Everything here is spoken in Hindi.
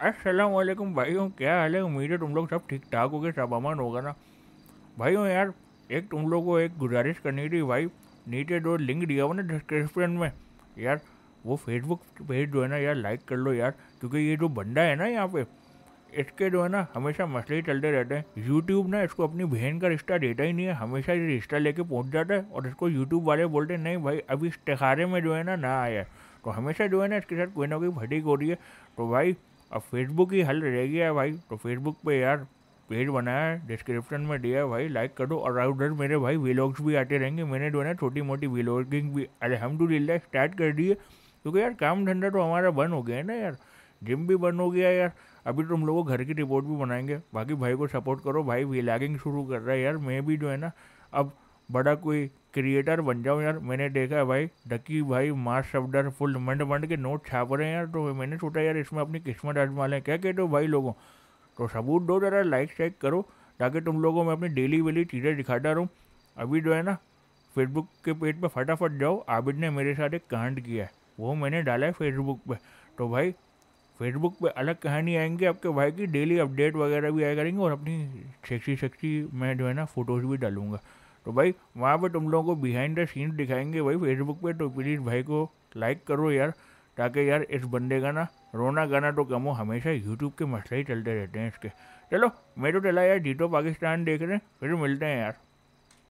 असलम भाइयों क्या हाल है उम्मीद है तुम लोग सब ठीक ठाक हो गए सब अमन होगा ना भाइयों यार एक तुम लोग को एक गुजारिश करनी थी भाई नीचे जो लिंक दिया हुआ ना डिस्क्रिप्शन में यार वो फेसबुक पेज जो है ना यार लाइक कर लो यार क्योंकि ये जो बंदा है ना यहाँ पे इसके जो है ना हमेशा मसले ही चलते रहते हैं यूट्यूब ना इसको अपनी बहन का रिश्ता देता ही नहीं है हमेशा ये रिश्ता लेके पहुँच जाता है और इसको यूट्यूब वाले बोलते हैं नहीं भाई अभी इस में जो है ना ना आया तो हमेशा जो है ना इसके साथ कोई ना कोई भटी हो रही है तो भाई अब फेसबुक ही हल रह गया है भाई तो फेसबुक पे यार पेज बनाया है डिस्क्रिप्शन में दिया है भाई लाइक करो और उधर मेरे भाई वीलॉग्स भी आते रहेंगे मैंने जो है ना छोटी मोटी वीलॉगिंग भी अलहमदिल्ला स्टार्ट तो कर दी है क्योंकि यार काम धंधा तो हमारा बंद हो गया है ना यार जिम भी बंद हो गया यार अभी तुम लोगों घर की रिपोर्ट भी बनाएंगे बाकी भाई को सपोर्ट करो भाई वीलागिंग शुरू कर रहा है यार मैं भी जो है ना अब बड़ा कोई क्रिएटर बन जाओ यार मैंने देखा है भाई डकी भाई मास शब्दर फुल मंड मंड के नोट छाप रहे हैं यार तो मैंने सोचा यार इसमें अपनी किस्मत आजमा लें क्या कहते हो भाई लोगों तो सबूत दो ज़रा लाइक चेक करो ताकि तुम लोगों में अपनी डेली वेली चीज़ें दिखाता रहूँ अभी जो है ना फेसबुक के पेज पर फटाफट जाओ आबिद ने मेरे साथ एक कांड किया है वो मैंने डाला है फेसबुक पर तो भाई फेसबुक पे अलग कहानी आएंगी आपके भाई की डेली अपडेट वगैरह भी आया करेंगे और अपनी सेक्सी सेक्सी मैं जो है ना फ़ोटोज़ भी डालूँगा तो भाई वहाँ पर तुम लोगों को बिहाइंड द सीन दिखाएंगे भाई फेसबुक पे तो प्लीज़ भाई को लाइक करो यार ताकि यार इस बंदे का ना रोना गाना तो कम हो हमेशा यूट्यूब के मसले ही चलते रहते हैं इसके चलो मैं तो चला यार जीतो पाकिस्तान देख रहे हैं फिर मिलते हैं यार